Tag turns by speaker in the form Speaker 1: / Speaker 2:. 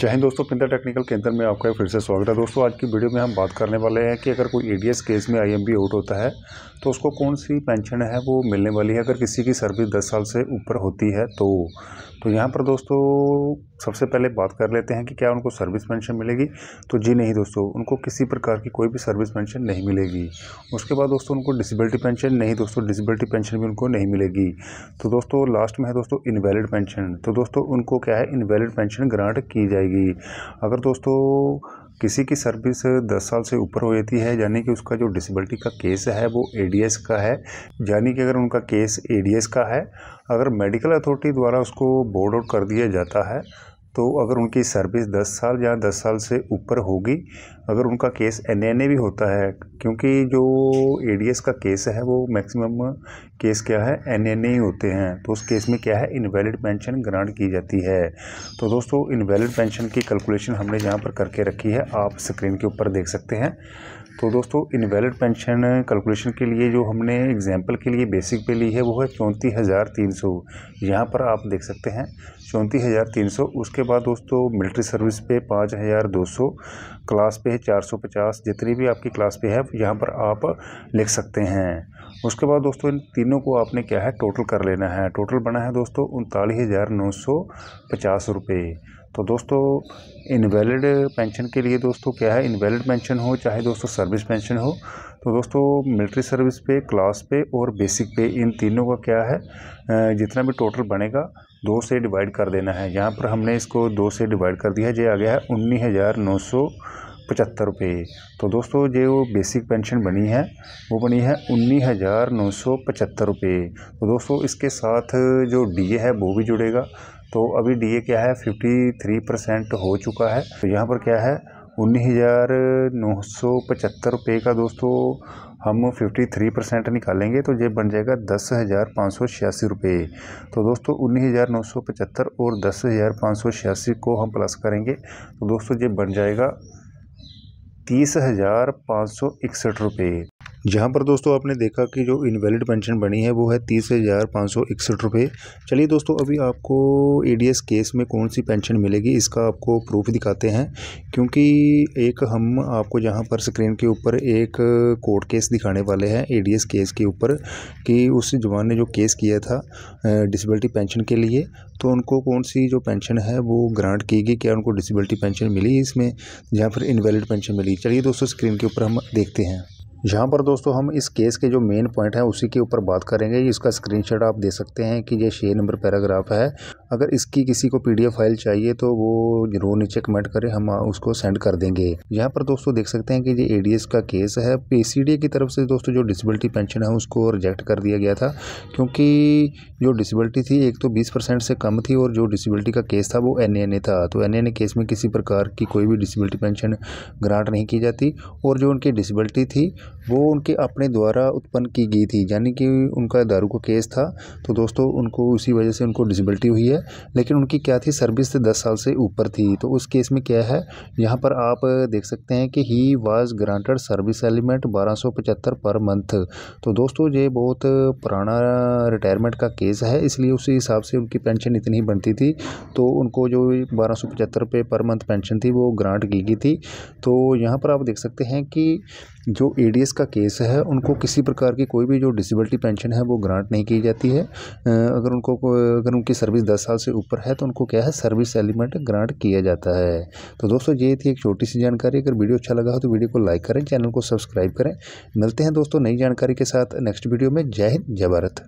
Speaker 1: जय हिंद दोस्तों पिंदा टेक्निकल केंद्र में आपका फिर से स्वागत है दोस्तों आज की वीडियो में हम बात करने वाले हैं कि अगर कोई एडीएस केस में आईएमबी आउट होता है तो उसको कौन सी पेंशन है वो मिलने वाली है अगर किसी की सर्विस दस साल से ऊपर होती है तो तो यहाँ पर दोस्तों सबसे पहले बात कर लेते हैं कि क्या उनको सर्विस पेंशन मिलेगी तो जी नहीं दोस्तों उनको किसी प्रकार की कोई भी सर्विस पेंशन नहीं मिलेगी उसके बाद दोस्तों उनको डिसबिलिटी पेंशन नहीं दोस्तों डिसबिलिटी पेंशन भी उनको नहीं मिलेगी तो दोस्तों लास्ट में है दोस्तों इनवैलिड पेंशन तो दोस्तों उनको क्या है इनवैलिड पेंशन ग्रांट की जाएगी अगर दोस्तों किसी की सर्विस 10 साल से ऊपर हो जाती है यानी कि उसका जो डिसेबिलिटी का केस है वो एडीएस का है यानी कि अगर उनका केस एडीएस का है अगर मेडिकल अथॉरिटी द्वारा उसको बोर्ड आउट कर दिया जाता है तो अगर उनकी सर्विस 10 साल या 10 साल से ऊपर होगी अगर उनका केस एन भी होता है क्योंकि जो ए का केस है वो मैक्सिमम केस क्या है एन ही होते हैं तो उस केस में क्या है इनवैलिड पेंशन ग्रांट की जाती है तो दोस्तों इनवैलिड पेंशन की कैलकुलेशन हमने यहाँ पर करके रखी है आप स्क्रीन के ऊपर देख सकते हैं तो दोस्तों इनवैलिड पेंशन कैलकुलेशन के लिए जो हमने एग्जाम्पल के लिए बेसिक पे ली है वो है चौंतीस हज़ार तीन सौ यहाँ पर आप देख सकते हैं चौंतीस हज़ार तीन सौ उसके बाद दोस्तों मिलिट्री सर्विस पे पाँच हज़ार दो सौ क्लास पे है चार सौ पचास जितनी भी आपकी क्लास पे है यहाँ पर आप लिख सकते हैं उसके बाद दोस्तों इन तीनों को आपने क्या है टोटल कर लेना है टोटल बना है दोस्तों उनतालीस हज़ार नौ सौ पचास रुपये तो दोस्तों इनवैलिड पेंशन के लिए दोस्तों क्या है इनवैलिड पेंशन हो चाहे दोस्तों सर्विस पेंशन हो तो दोस्तों मिलिट्री सर्विस पे क्लास पे और बेसिक पे इन तीनों का क्या है जितना भी टोटल बनेगा दो से डिवाइड कर देना है यहाँ पर हमने इसको दो से डिवाइड कर दिया है जो आ गया है उन्नीस हज़ार नौ सौ पचहत्तर रुपये तो दोस्तों जो बेसिक पेंशन बनी है वो बनी है उन्नीस हज़ार नौ सौ पचहत्तर रुपये तो दोस्तों इसके साथ जो डीए है वो भी जुड़ेगा तो अभी डीए क्या है फिफ्टी थ्री परसेंट हो चुका है तो यहाँ पर क्या है उन्नीस हज़ार नौ सौ पचहत्तर रुपये का दोस्तों हम फिफ्टी थ्री परसेंट निकालेंगे तो ये बन जाएगा दस हज़ार पाँच सौ छियासी रुपये तो दोस्तों उन्नीस हज़ार नौ सौ पचहत्तर और दस हज़ार पाँच सौ छियासी को हम प्लस करेंगे तो दोस्तों ये बन जाएगा तीस हज़ार पाँच सौ इकसठ रुपये जहाँ पर दोस्तों आपने देखा कि जो इनवैलिड पेंशन बनी है वो है तीस हज़ार पाँच सौ इकसठ रुपये चलिए दोस्तों अभी आपको एडीएस केस में कौन सी पेंशन मिलेगी इसका आपको प्रूफ दिखाते हैं क्योंकि एक हम आपको जहाँ पर स्क्रीन के ऊपर एक कोर्ट केस दिखाने वाले हैं एडीएस केस के ऊपर कि उस जवान ने जो केस किया था डिसबलिटी पेंशन के लिए तो उनको कौन सी जो पेंशन है वो ग्रांट की गई क्या उनको डिसेबिलिटी पेंशन मिली इसमें या फिर इनवैलिड पेंशन मिली चलिए दोस्तों स्क्रीन के ऊपर हम देखते हैं यहाँ पर दोस्तों हम इस केस के जो मेन पॉइंट हैं उसी के ऊपर बात करेंगे इसका स्क्रीनशॉट आप दे सकते हैं कि ये छः नंबर पैराग्राफ है अगर इसकी किसी को पीडीएफ फाइल चाहिए तो वो ज़रूर नीचे कमेंट करें हम उसको सेंड कर देंगे यहाँ पर दोस्तों देख सकते हैं कि ये एडीएस का केस है पीसीडीए की तरफ से दोस्तों जो डिसबिलिटी पेंशन है उसको रिजेक्ट कर दिया गया था क्योंकि जो डिसबिलिटी थी एक तो बीस परसेंट से कम थी और जो डिसबिलिटी का केस था वो एन था तो एन केस में किसी प्रकार की कोई भी डिसबिलिटी पेंशन ग्रांट नहीं की जाती और जो उनकी डिसबिलिटी थी वो उनके अपने द्वारा उत्पन्न की गई थी यानी कि उनका दारू का केस था तो दोस्तों उनको उसी वजह से उनको डिसबिलिटी हुई है है लेकिन उनकी क्या थी सर्विस दस साल से ऊपर थी तो उस केस में क्या है यहाँ पर आप देख सकते हैं कि he was granted service element बारह पर मंथ तो दोस्तों ये बहुत पुराना रिटायरमेंट का केस है इसलिए उसी हिसाब से उनकी पेंशन इतनी बनती थी तो उनको जो बारह सौ पे पर मंथ पेंशन थी वो ग्रांट की गई थी तो यहाँ पर आप देख सकते हैं कि जो ए का केस है उनको किसी प्रकार की कोई भी जो डिसेबिलिटी पेंशन है वो ग्रांट नहीं की जाती है अगर उनको अगर उनकी सर्विस दस साल से ऊपर है तो उनको क्या है सर्विस एलिमेंट ग्रांट किया जाता है तो दोस्तों ये थी एक छोटी सी जानकारी अगर वीडियो अच्छा लगा हो तो वीडियो को लाइक करें चैनल को सब्सक्राइब करें मिलते हैं दोस्तों नई जानकारी के साथ नेक्स्ट वीडियो में जय हिंद जय भारत